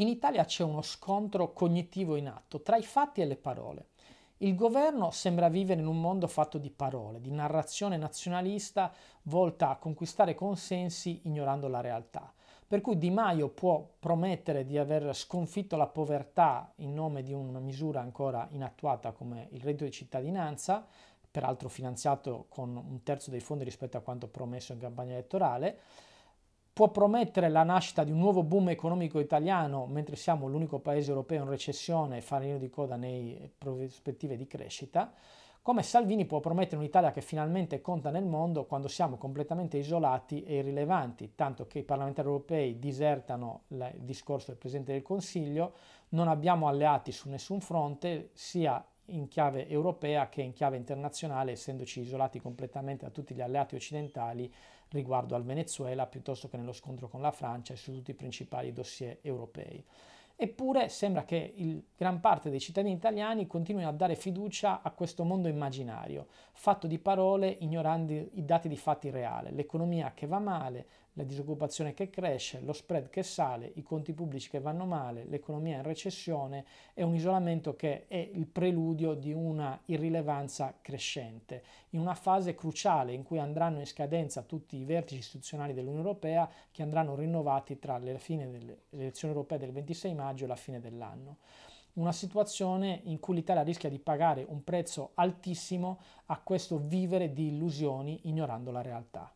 In Italia c'è uno scontro cognitivo in atto tra i fatti e le parole. Il governo sembra vivere in un mondo fatto di parole, di narrazione nazionalista volta a conquistare consensi ignorando la realtà. Per cui Di Maio può promettere di aver sconfitto la povertà in nome di una misura ancora inattuata come il reddito di cittadinanza, peraltro finanziato con un terzo dei fondi rispetto a quanto promesso in campagna elettorale, può promettere la nascita di un nuovo boom economico italiano mentre siamo l'unico paese europeo in recessione e farino di coda nei prospettive di crescita, come Salvini può promettere un'Italia che finalmente conta nel mondo quando siamo completamente isolati e irrilevanti, tanto che i parlamentari europei disertano il discorso del Presidente del Consiglio, non abbiamo alleati su nessun fronte, sia in chiave europea che in chiave internazionale, essendoci isolati completamente da tutti gli alleati occidentali riguardo al Venezuela piuttosto che nello scontro con la Francia e su tutti i principali dossier europei. Eppure sembra che il, gran parte dei cittadini italiani continuino a dare fiducia a questo mondo immaginario, fatto di parole ignorando i dati di fatti reali, l'economia che va male, la disoccupazione che cresce, lo spread che sale, i conti pubblici che vanno male, l'economia in recessione e un isolamento che è il preludio di una irrilevanza crescente, in una fase cruciale in cui andranno in scadenza tutti i vertici istituzionali dell'Unione Europea che andranno rinnovati tra le fine delle elezioni europee del 26 marzo maggio e la fine dell'anno. Una situazione in cui l'Italia rischia di pagare un prezzo altissimo a questo vivere di illusioni ignorando la realtà.